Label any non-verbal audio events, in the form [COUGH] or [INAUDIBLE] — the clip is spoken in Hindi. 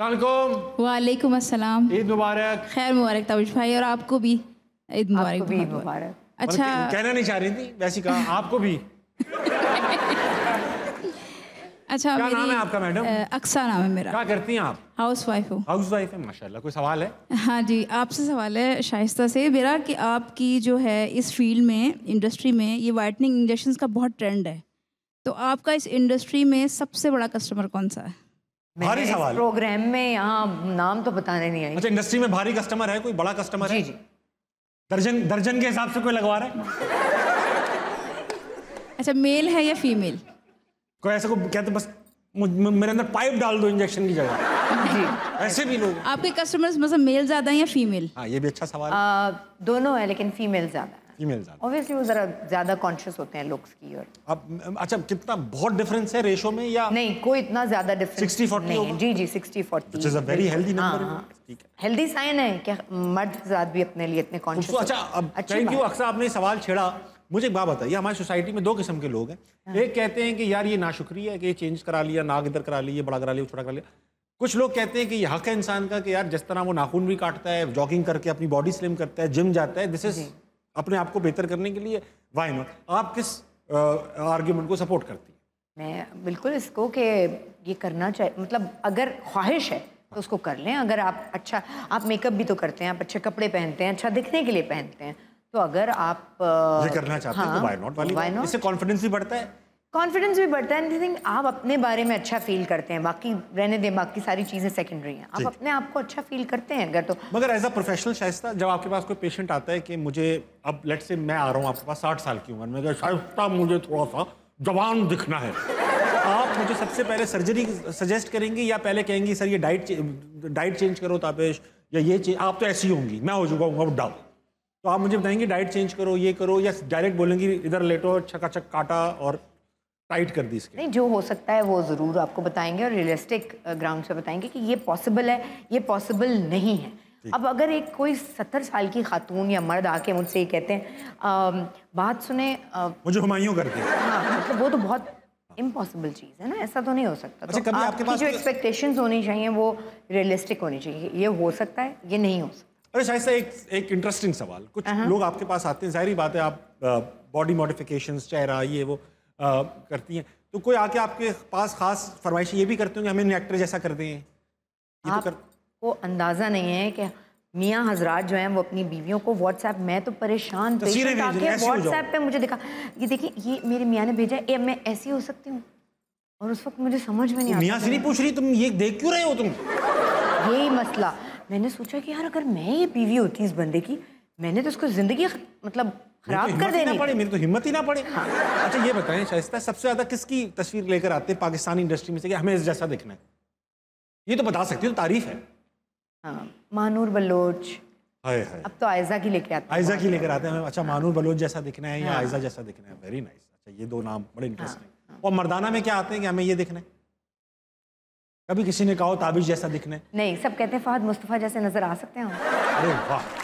वालेकुम अस्सलाम ईद मुबारक खैर मुबारक तबिश भाई और आपको भी ईद मुबारक भी मुबारक अच्छा कहना नहीं चाह रही थी वैसे कहा आपको भी [LAUGHS] अच्छा क्या नाम है आपका मैडम अक्सा नाम है मेरा क्या करती हैं आप हाउस वाइफ हूँ हाउस वाइफ है माशाल्लाह कोई सवाल है हाँ जी आपसे सवाल है शाइस्ता से मेरा कि आपकी जो है इस फील्ड में इंडस्ट्री में ये वाइटनिंग इंजेक्शन का बहुत ट्रेंड है तो आपका इस इंडस्ट्री में सबसे बड़ा कस्टमर कौन सा है भारी सवाल प्रोग्राम में यहाँ नाम तो बताने नहीं आई अच्छा इंडस्ट्री में भारी कस्टमर है कोई बड़ा कस्टमर जी है जी दर्जन दर्जन के हिसाब से कोई लगवा रहा है अच्छा मेल है या फीमेल कोई ऐसा को कहते तो बस मेरे अंदर पाइप डाल दो इंजेक्शन की जगह ऐसे भी लोग आपके कस्टमर्स मतलब मेल ज्यादा है या फीमेल हाँ ये भी अच्छा सवाल दोनों है लेकिन फीमेल ज्यादा फीमेल्स ऑब्वियसली वो जरा ज्यादा कॉन्शियस होते हैं लुक्स की और अब अच्छा कितना बहुत डिफरेंस है रेशो में या नहीं कोई इतना ज्यादा डिफरेंस 60 40 नहीं जी जी 60 40 which is a very healthy number ठीक है हेल्दी साइन है कि मर्द जात भी अपने लिए इतने कॉन्शियस अच्छा अब थैंक यू अक्सर आपने सवाल छेड़ा मुझे एक बात बताइए हमारी सोसाइटी में दो किस्म के लोग हैं हाँ। एक कहते हैं कि यार ये नाशुक्री है कि ये चेंज करा लिया नाग इधर करा लिया बड़ा करा लिया छोटा करा लिया कुछ लोग कहते हैं कि ये हक है इंसान का कि यार जिस तरह वो नाखून भी काटता है जॉगिंग करके अपनी बॉडी स्लिम करता है जिम जाता है दिस इज अपने आप को बेहतर करने के लिए वाई नॉट आप किस आर्ग्यूमेंट को सपोर्ट करती हैं मैं बिल्कुल इसको कि ये करना चाहिए मतलब अगर ख्वाहिश है तो उसको कर लें अगर आप अच्छा आप मेकअप भी तो करते हैं आप अच्छे कपड़े पहनते हैं अच्छा दिखने के लिए पहनते हैं तो अगर आप ये करना चाहते हैं तो हाँ, तो वाई नॉट वाली वाई नॉट इससे कॉन्फिडेंस भी बढ़ता है कॉन्फिडेंस भी बढ़ता है एंड आप अपने बारे में अच्छा फील करते हैं बाकी रहने दें बाकी सारी चीज़ें सेकेंडरी हैं आप अपने आप को अच्छा फील करते हैं अगर तो मगर एज अ प्रोफेशनल शायस्ता जब आपके पास कोई पेशेंट आता है कि मुझे अब लेट से मैं आ रहा हूँ आपके पास साठ साल की उम्र में शायस्ता मुझे थोड़ा सा जवान दिखना है आप मुझे सबसे पहले सर्जरी सजेस्ट करेंगी या पहले कहेंगी सर ये डाइट डाइट चेंज करो तापेश या ये चीज आप तो ऐसी होंगी मैं हो चुका हूँ डाउन तो आप मुझे बताएंगे डाइट चेंज करो ये करो या डायरेक्ट बोलेंगी इधर लेटो छका छक काटा और टाइट कर दी इसके नहीं जो हो सकता है वो ज़रूर आपको बताएंगे और रियलिस्टिक ग्राउंड uh, से बताएंगे कि ये पॉसिबल है ये पॉसिबल नहीं है अब अगर एक कोई सत्तर साल की खातून या मर्द आके मुझसे ये कहते हैं um, बात सुने आ, uh, मुझे हमायों करके हाँ मतलब वो तो बहुत इम्पॉसिबल चीज़ है ना ऐसा तो नहीं हो सकता अच्छा, तो कभी आपके पास जो एक्सपेक्टेशंस होनी चाहिए वो रियलिस्टिक होनी चाहिए ये हो सकता है ये नहीं हो सकता अरे शायद एक एक इंटरेस्टिंग सवाल कुछ हाँ, हाँ। लोग आपके पास आते हैं जाहिर बात है आप बॉडी uh, मॉडिफिकेशन चेहरा ये वो करती हैं तो कोई आके आपके पास खास फरमाइश ये भी करते होंगे हमें एक्टर जैसा कर दें आपको तो कर... अंदाज़ा नहीं है कि मियाँ हजरात जो हैं वो अपनी बीवियों को व्हाट्सएप मैं तो परेशान व्हाट्सएप पे मुझे दिखा ये देखिए ये मेरे मियाँ ने भेजा है मैं ऐसी हो सकती हूँ और उस वक्त मुझे समझ में नहीं तो मियाँ से नहीं पूछ रही तुम ये देख क्यों रहे हो तुम यही मसला मैंने सोचा कि यार अगर मैं ये बीवी होती इस बंदे की मैंने तो उसको जिंदगी मतलब तो खराब कर देनी पड़े मेरी तो हिम्मत ही ना पड़े हाँ। अच्छा ये बताएं शाइस्ता सबसे ज्यादा किसकी तस्वीर लेकर आते हैं पाकिस्तानी इंडस्ट्री में से कि हमें इस जैसा देखना है ये तो बता सकती हो तारीफ है हाँ, मानूर बलोच अब तो आयजा की लेकर आते हैं आयजा की लेकर आते हैं हमें अच्छा मानूर बलोच जैसा दिखना है या हाँ। आयजा जैसा दिखना है वेरी नाइस अच्छा ये दो नाम बड़े इंटरेस्टिंग हाँ, और मर्दाना में क्या आते हैं कि हमें ये दिखना है कभी किसी ने कहा ताबिश जैसा दिखना है नहीं सब कहते हैं फहद मुस्तफ़ा जैसे नजर आ सकते हैं अरे वाह